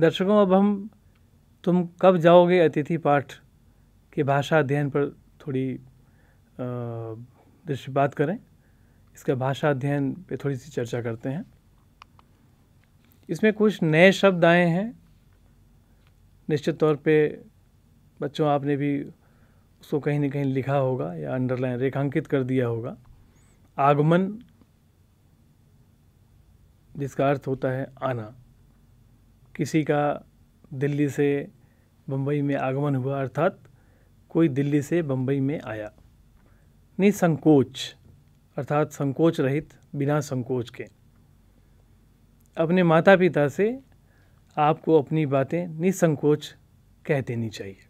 दर्शकों अब हम तुम कब जाओगे अतिथि पाठ के भाषा अध्ययन पर थोड़ी बात करें इसका भाषा अध्ययन पे थोड़ी सी चर्चा करते हैं इसमें कुछ नए शब्द आए हैं निश्चित तौर पे बच्चों आपने भी उसको कहीं ना कहीं लिखा होगा या अंडरलाइन रेखांकित कर दिया होगा आगमन जिसका अर्थ होता है आना किसी का दिल्ली से बम्बई में आगमन हुआ अर्थात कोई दिल्ली से बम्बई में आया निसंकोच अर्थात संकोच रहित बिना संकोच के अपने माता पिता से आपको अपनी बातें निसंकोच कह देनी चाहिए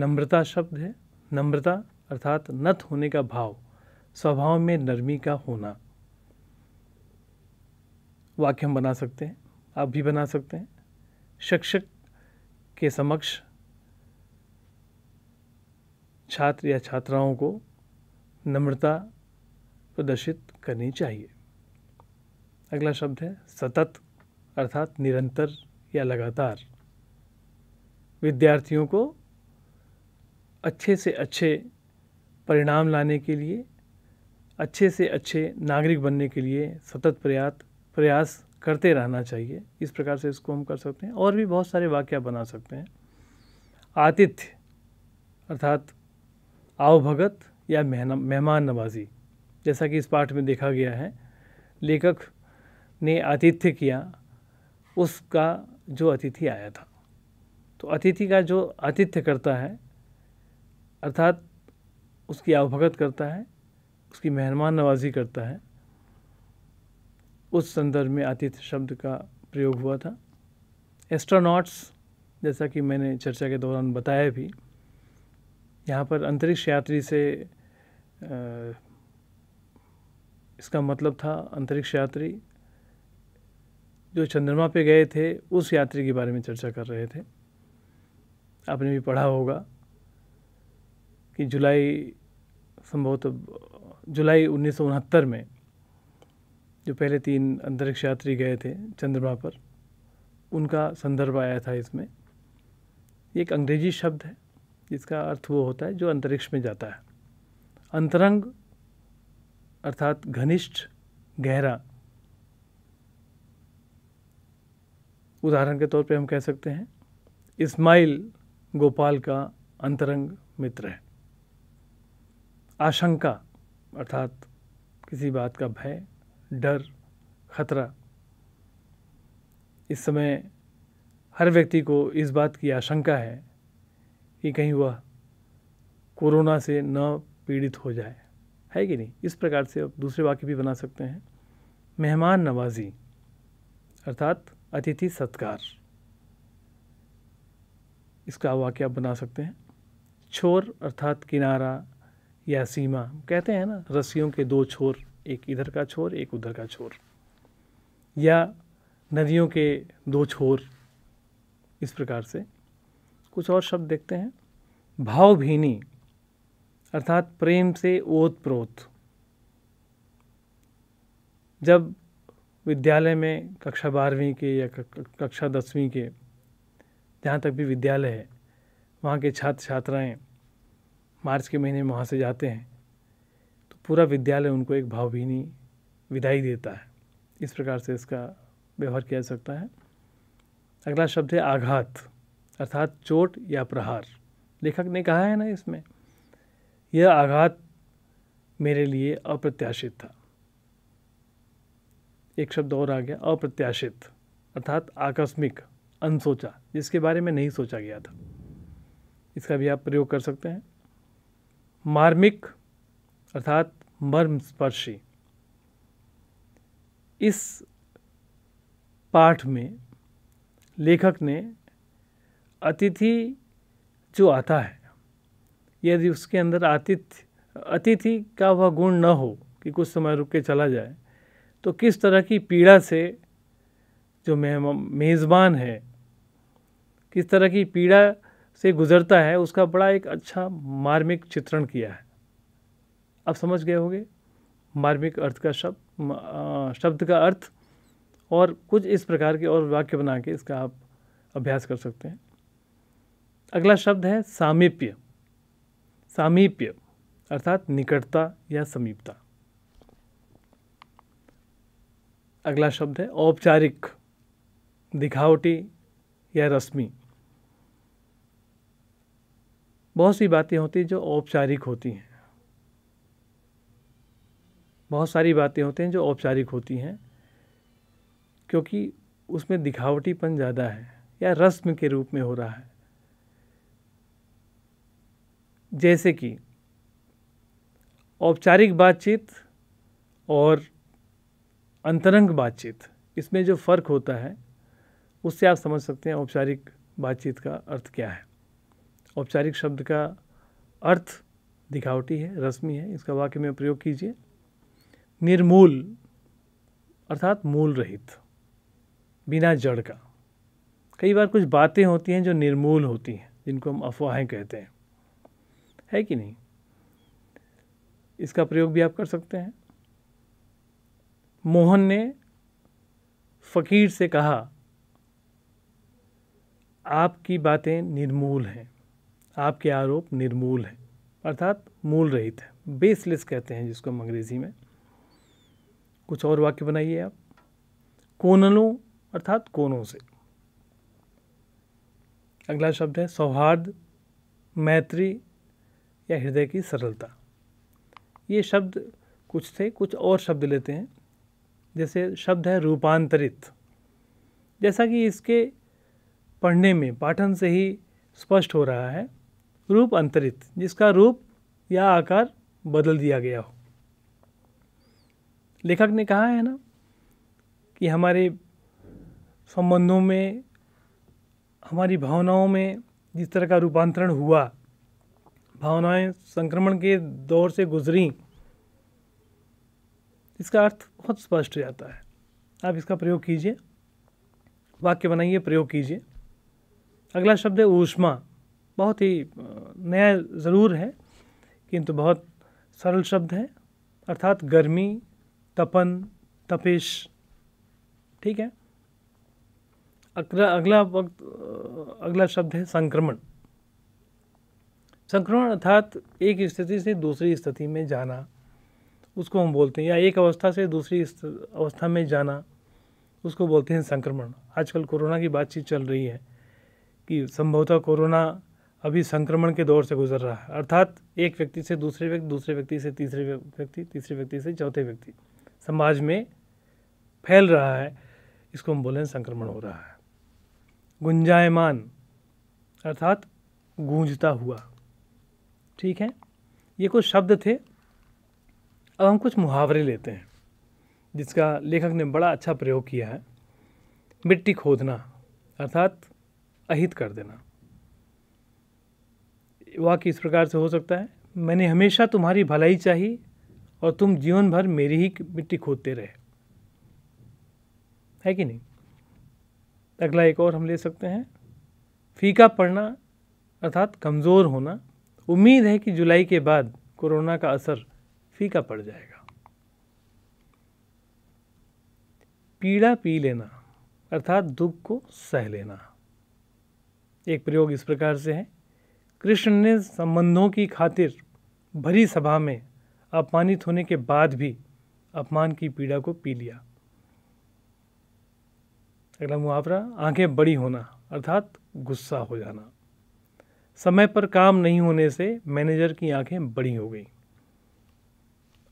नम्रता शब्द है नम्रता अर्थात नत होने का भाव स्वभाव में नरमी का होना वाक्य हम बना सकते हैं आप भी बना सकते हैं शिक्षक के समक्ष छात्र या छात्राओं को नम्रता प्रदर्शित करनी चाहिए अगला शब्द है सतत अर्थात निरंतर या लगातार विद्यार्थियों को अच्छे से अच्छे परिणाम लाने के लिए अच्छे से अच्छे नागरिक बनने के लिए सतत प्रयास प्रयास करते रहना चाहिए इस प्रकार से इसको हम कर सकते हैं और भी बहुत सारे वाक्य बना सकते हैं आतिथ्य अर्थात आवभगत भगत या मेहमान नवाजी जैसा कि इस पाठ में देखा गया है लेखक ने आतिथ्य किया उसका जो अतिथि आया था तो अतिथि का जो आतिथ्य करता है अर्थात उसकी आवभगत करता है उसकी मेहमान नवाजी करता है उस संदर्भ में आतिथ्य शब्द का प्रयोग हुआ था एस्ट्रोनॉट्स जैसा कि मैंने चर्चा के दौरान बताया भी यहाँ पर अंतरिक्ष यात्री से इसका मतलब था अंतरिक्ष यात्री जो चंद्रमा पे गए थे उस यात्री के बारे में चर्चा कर रहे थे आपने भी पढ़ा होगा कि जुलाई संभवतः जुलाई उन्नीस में जो पहले तीन अंतरिक्ष यात्री गए थे चंद्रमा पर उनका संदर्भ आया था इसमें एक अंग्रेजी शब्द है जिसका अर्थ वो होता है जो अंतरिक्ष में जाता है अंतरंग अर्थात घनिष्ठ गहरा उदाहरण के तौर पे हम कह सकते हैं इस्माइल गोपाल का अंतरंग मित्र है आशंका अर्थात किसी बात का भय डर खतरा इस समय हर व्यक्ति को इस बात की आशंका है कि कहीं वह कोरोना से न पीड़ित हो जाए है कि नहीं इस प्रकार से आप दूसरे वाक्य भी बना सकते हैं मेहमान नवाजी अर्थात अतिथि सत्कार इसका वाक्य आप बना सकते हैं छोर अर्थात किनारा या सीमा कहते हैं ना रस्सियों के दो छोर एक इधर का छोर एक उधर का छोर या नदियों के दो छोर इस प्रकार से कुछ और शब्द देखते हैं भावभीनी अर्थात प्रेम से ओत प्रोत जब विद्यालय में कक्षा बारहवीं के या कक्षा दसवीं के जहाँ तक भी विद्यालय है वहाँ के छात्र छात्राएं मार्च के महीने में वहाँ से जाते हैं पूरा विद्यालय उनको एक भावभीनी विदाई देता है इस प्रकार से इसका व्यवहार किया जा सकता है अगला शब्द है आघात अर्थात चोट या प्रहार लेखक ने कहा है ना इसमें यह आघात मेरे लिए अप्रत्याशित था एक शब्द और आ गया अप्रत्याशित अर्थात आकस्मिक अनसोचा जिसके बारे में नहीं सोचा गया था इसका भी आप प्रयोग कर सकते हैं मार्मिक अर्थात मर्मस्पर्शी इस पाठ में लेखक ने अतिथि जो आता है यदि उसके अंदर आतिथ्य अतिथि का वह गुण न हो कि कुछ समय रुक के चला जाए तो किस तरह की पीड़ा से जो मेज़बान है किस तरह की पीड़ा से गुज़रता है उसका बड़ा एक अच्छा मार्मिक चित्रण किया है अब समझ गए होंगे मार्मिक अर्थ का शब्द शब्द का अर्थ और कुछ इस प्रकार के और वाक्य बना के इसका आप अभ्यास कर सकते हैं अगला शब्द है सामीप्य सामीप्य अर्थात निकटता या समीपता अगला शब्द है औपचारिक दिखावटी या रश्मि बहुत सी बातें होती हैं जो औपचारिक होती हैं बहुत सारी बातें होती हैं जो औपचारिक होती हैं क्योंकि उसमें दिखावटीपन ज़्यादा है या रस्म के रूप में हो रहा है जैसे कि औपचारिक बातचीत और अंतरंग बातचीत इसमें जो फ़र्क होता है उससे आप समझ सकते हैं औपचारिक बातचीत का अर्थ क्या है औपचारिक शब्द का अर्थ दिखावटी है रस्मी है इसका वाक्य में प्रयोग कीजिए निर्मूल अर्थात मूल रहित बिना जड़ का कई बार कुछ बातें होती हैं जो निर्मूल होती हैं जिनको हम अफवाहें कहते हैं है कि नहीं इसका प्रयोग भी आप कर सकते हैं मोहन ने फ़कीर से कहा आपकी बातें निर्मूल हैं आपके आरोप निर्मूल हैं अर्थात मूल रहित है बेसलेस कहते हैं जिसको हम अंग्रेज़ी में कुछ और वाक्य बनाइए आप कोनलों अर्थात कोनों से अगला शब्द है सौहार्द मैत्री या हृदय की सरलता ये शब्द कुछ थे कुछ और शब्द लेते हैं जैसे शब्द है रूपांतरित जैसा कि इसके पढ़ने में पाठन से ही स्पष्ट हो रहा है रूप अंतरित जिसका रूप या आकार बदल दिया गया हो लेखक ने कहा है ना कि हमारे संबंधों में हमारी भावनाओं में जिस तरह का रूपांतरण हुआ भावनाएं संक्रमण के दौर से गुजरी इसका अर्थ बहुत स्पष्ट हो जाता है आप इसका प्रयोग कीजिए वाक्य बनाइए प्रयोग कीजिए अगला शब्द है ऊष्मा बहुत ही नया ज़रूर है किंतु बहुत सरल शब्द है अर्थात गर्मी तपन तपेश ठीक है अगला अगला वक्त अगला शब्द है संक्रमण संक्रमण अर्थात एक स्थिति से दूसरी स्थिति में जाना उसको हम बोलते हैं या एक अवस्था से दूसरी अवस्था में जाना उसको बोलते हैं संक्रमण आजकल कोरोना की बातचीत चल रही है कि संभवतः कोरोना अभी संक्रमण के दौर से गुजर रहा है अर्थात एक व्यक्ति से दूसरे व्यक्ति दूसरे व्यक्ति से तीसरे व्यक्ति तीसरे व्यक्ति से चौथे व्यक्ति समाज में फैल रहा है इसको हम बोलें संक्रमण हो रहा है गुंजायमान अर्थात गूंजता हुआ ठीक है ये कुछ शब्द थे अब हम कुछ मुहावरे लेते हैं जिसका लेखक ने बड़ा अच्छा प्रयोग किया है मिट्टी खोदना अर्थात अहित कर देना वाक्य इस प्रकार से हो सकता है मैंने हमेशा तुम्हारी भलाई चाही और तुम जीवन भर मेरी ही मिट्टी खोदते रहे है कि नहीं अगला एक और हम ले सकते हैं फीका पड़ना अर्थात कमज़ोर होना उम्मीद है कि जुलाई के बाद कोरोना का असर फीका पड़ जाएगा पीड़ा पी लेना अर्थात दुख को सह लेना एक प्रयोग इस प्रकार से है कृष्ण ने संबंधों की खातिर भरी सभा में अपमानित होने के बाद भी अपमान की पीड़ा को पी लिया अगला मुहावरा आंखें बड़ी होना अर्थात गुस्सा हो जाना समय पर काम नहीं होने से मैनेजर की आंखें बड़ी हो गई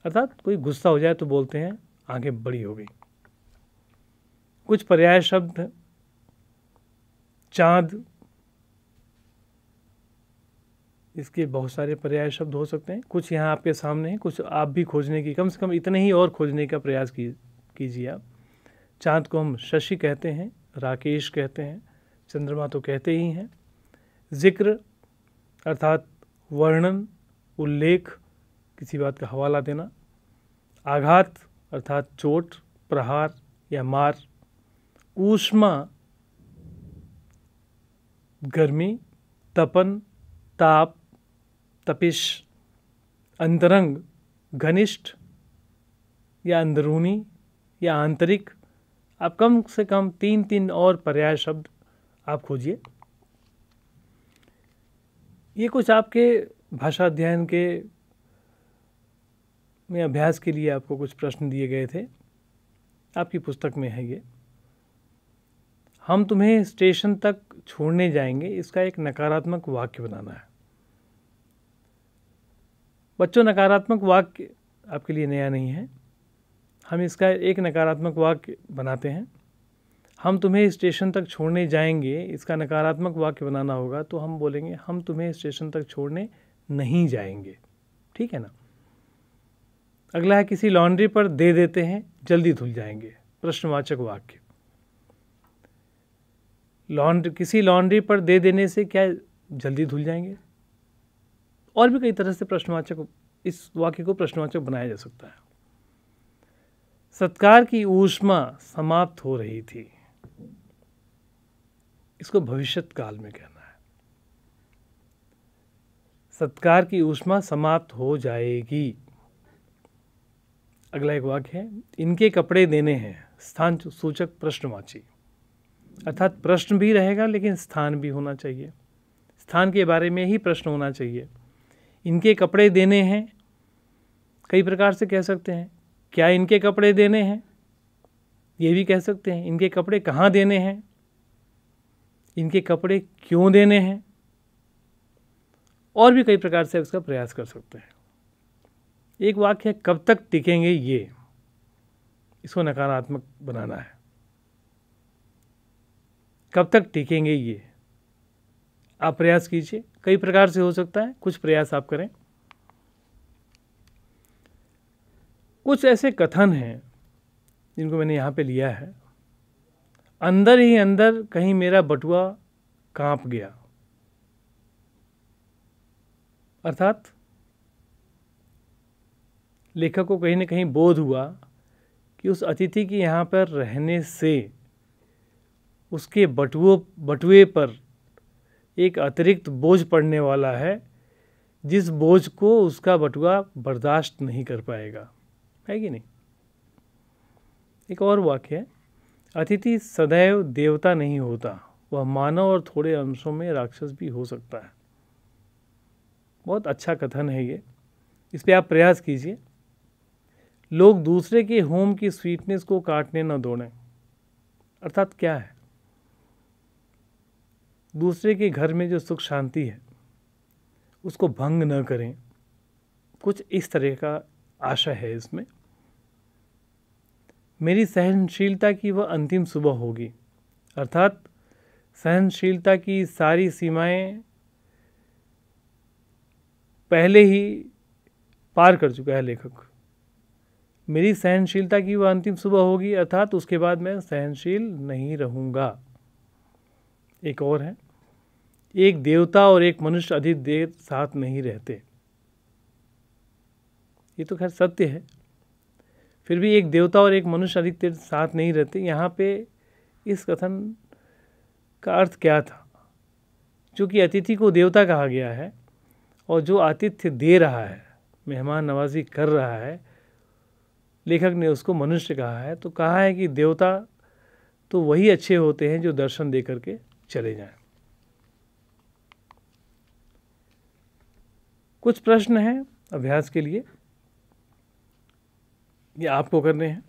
अर्थात कोई गुस्सा हो जाए तो बोलते हैं आंखें बड़ी हो गई कुछ पर्याय शब्द चांद इसके बहुत सारे पर्याय शब्द हो सकते हैं कुछ यहाँ आपके सामने हैं कुछ आप भी खोजने की कम से कम इतने ही और खोजने का प्रयास कीजिए आप चाँद को हम शशि कहते हैं राकेश कहते हैं चंद्रमा तो कहते ही हैं जिक्र अर्थात वर्णन उल्लेख किसी बात का हवाला देना आघात अर्थात चोट प्रहार या मार ऊष्मा गर्मी तपन ताप तपिश अंतरंग घनिष्ठ या अंदरूनी या आंतरिक आप कम से कम तीन तीन और पर्याय शब्द आप खोजिए ये कुछ आपके भाषा अध्ययन के में अभ्यास के लिए आपको कुछ प्रश्न दिए गए थे आपकी पुस्तक में है ये हम तुम्हें स्टेशन तक छोड़ने जाएंगे इसका एक नकारात्मक वाक्य बनाना है बच्चों नकारात्मक वाक्य आपके लिए नया नहीं है हम इसका एक नकारात्मक वाक्य बनाते हैं हम तुम्हें स्टेशन तक छोड़ने जाएंगे इसका नकारात्मक वाक्य बनाना होगा तो हम बोलेंगे हम तुम्हें स्टेशन तक छोड़ने नहीं जाएंगे ठीक है ना अगला है किसी लॉन्ड्री पर दे देते हैं जल्दी धुल जाएंगे प्रश्नवाचक वाक्य लॉन्ड्री किसी लॉन्ड्री पर दे देने से क्या जल्दी धुल जाएंगे और भी कई तरह से प्रश्नवाचक इस वाक्य को प्रश्नवाचक बनाया जा सकता है सत्कार की ऊष्मा समाप्त हो रही थी इसको भविष्यत काल में कहना है सत्कार की ऊष्मा समाप्त हो जाएगी अगला एक वाक्य है इनके कपड़े देने हैं स्थान सूचक प्रश्नवाची अर्थात प्रश्न भी रहेगा लेकिन स्थान भी होना चाहिए स्थान के बारे में ही प्रश्न होना चाहिए इनके कपड़े देने हैं कई प्रकार से कह सकते हैं क्या इनके कपड़े देने हैं ये भी कह सकते हैं इनके कपड़े कहाँ देने हैं इनके कपड़े क्यों देने हैं और भी कई प्रकार से इसका प्रयास कर सकते हैं एक वाक्य है कब तक टिकेंगे ये इसको नकारात्मक बनाना है कब तक टिकेंगे ये आप प्रयास कीजिए कई प्रकार से हो सकता है कुछ प्रयास आप करें कुछ ऐसे कथन हैं जिनको मैंने यहाँ पे लिया है अंदर ही अंदर कहीं मेरा बटुआ कांप गया अर्थात लेखक को कहीं ना कहीं बोध हुआ कि उस अतिथि के यहाँ पर रहने से उसके बटुओं बटुए पर एक अतिरिक्त बोझ पड़ने वाला है जिस बोझ को उसका बटुआ बर्दाश्त नहीं कर पाएगा है कि नहीं एक और वाक्य है अतिथि सदैव देवता नहीं होता वह मानव और थोड़े अंशों में राक्षस भी हो सकता है बहुत अच्छा कथन है ये इस पर आप प्रयास कीजिए लोग दूसरे के होम की स्वीटनेस को काटने न दौड़ें अर्थात क्या है दूसरे के घर में जो सुख शांति है उसको भंग न करें कुछ इस तरह का आशा है इसमें मेरी सहनशीलता की वह अंतिम सुबह होगी अर्थात सहनशीलता की सारी सीमाएं पहले ही पार कर चुका है लेखक मेरी सहनशीलता की वह अंतिम सुबह होगी अर्थात उसके बाद मैं सहनशील नहीं रहूँगा एक और है एक देवता और एक मनुष्य अधिक देर साथ नहीं रहते ये तो खैर सत्य है फिर भी एक देवता और एक मनुष्य अधिक देर साथ नहीं रहते यहाँ पे इस कथन का अर्थ क्या था चूँकि अतिथि को देवता कहा गया है और जो आतिथ्य दे रहा है मेहमान नवाजी कर रहा है लेखक ने उसको मनुष्य कहा है तो कहा है कि देवता तो वही अच्छे होते हैं जो दर्शन दे करके चले जाएं कुछ प्रश्न हैं अभ्यास के लिए ये आपको करने हैं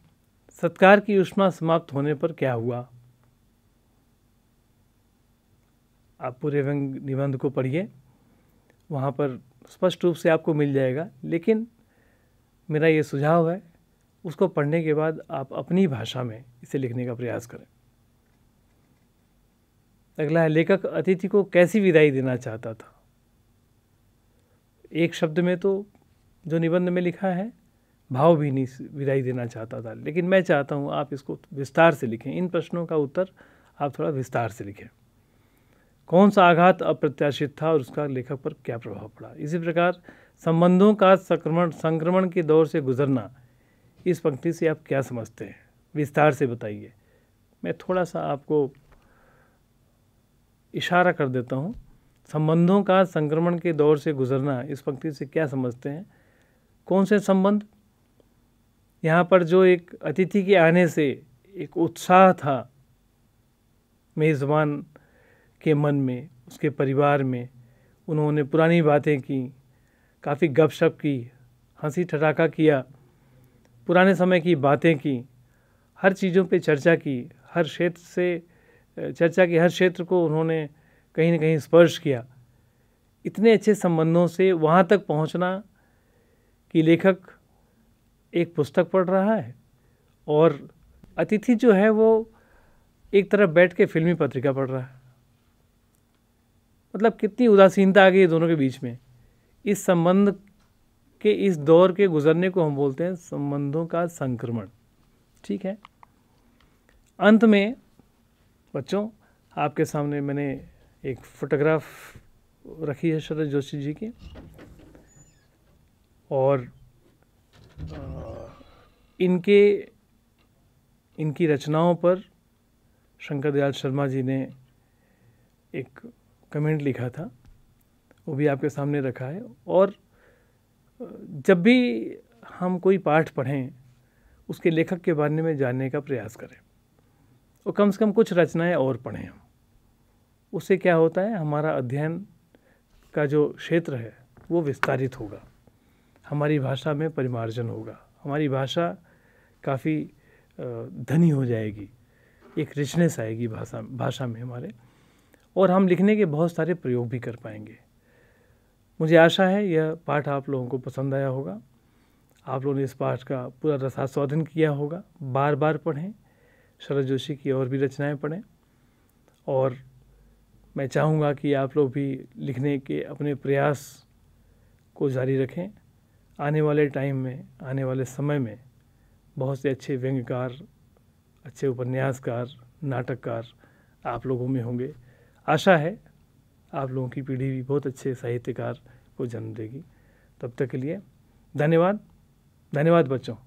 सत्कार की उष्मा समाप्त होने पर क्या हुआ आप पूरे निबंध को पढ़िए वहाँ पर स्पष्ट रूप से आपको मिल जाएगा लेकिन मेरा ये सुझाव है उसको पढ़ने के बाद आप अपनी भाषा में इसे लिखने का प्रयास करें अगला है लेखक अतिथि को कैसी विदाई देना चाहता था एक शब्द में तो जो निबंध में लिखा है भाव भी नहीं विदाई देना चाहता था लेकिन मैं चाहता हूँ आप इसको विस्तार से लिखें इन प्रश्नों का उत्तर आप थोड़ा विस्तार से लिखें कौन सा आघात अप्रत्याशित था और उसका लेखक पर क्या प्रभाव पड़ा इसी प्रकार संबंधों का संक्रमण संक्रमण के दौर से गुजरना इस पंक्ति से आप क्या समझते हैं विस्तार से बताइए मैं थोड़ा सा आपको इशारा कर देता हूँ संबंधों का संक्रमण के दौर से गुजरना इस पंक्ति से क्या समझते हैं कौन से संबंध यहाँ पर जो एक अतिथि के आने से एक उत्साह था मेज़बान के मन में उसके परिवार में उन्होंने पुरानी बातें की काफ़ी गपशप की हंसी ठटाका किया पुराने समय की बातें की हर चीज़ों पे चर्चा की हर क्षेत्र से चर्चा की हर क्षेत्र को उन्होंने कहीं ना कहीं स्पर्श किया इतने अच्छे संबंधों से वहाँ तक पहुँचना कि लेखक एक पुस्तक पढ़ रहा है और अतिथि जो है वो एक तरफ बैठ के फिल्मी पत्रिका पढ़ रहा है मतलब कितनी उदासीनता आ गई दोनों के बीच में इस संबंध के इस दौर के गुजरने को हम बोलते हैं संबंधों का संक्रमण ठीक है अंत में बच्चों आपके सामने मैंने एक फोटोग्राफ रखी है शरद जोशी जी की और इनके इनकी रचनाओं पर शंकर दयाल शर्मा जी ने एक कमेंट लिखा था वो भी आपके सामने रखा है और जब भी हम कोई पाठ पढ़ें उसके लेखक के बारे में जानने का प्रयास करें और तो कम से कम कुछ रचनाएं और पढ़ें हम उससे क्या होता है हमारा अध्ययन का जो क्षेत्र है वो विस्तारित होगा हमारी भाषा में परिमार्जन होगा हमारी भाषा काफ़ी धनी हो जाएगी एक रिचनेस आएगी भाषा भाषा में हमारे और हम लिखने के बहुत सारे प्रयोग भी कर पाएंगे मुझे आशा है यह पाठ आप लोगों को पसंद आया होगा आप लोगों ने इस पाठ का पूरा रसास्वादन किया होगा बार बार पढ़ें शरद जोशी की और भी रचनाएं पढ़ें और मैं चाहूँगा कि आप लोग भी लिखने के अपने प्रयास को जारी रखें आने वाले टाइम में आने वाले समय में बहुत से अच्छे व्यंग्यकार अच्छे उपन्यासकार नाटककार आप लोगों में होंगे आशा है आप लोगों की पीढ़ी भी बहुत अच्छे साहित्यकार को जन्म देगी तब तक के लिए धन्यवाद धन्यवाद बच्चों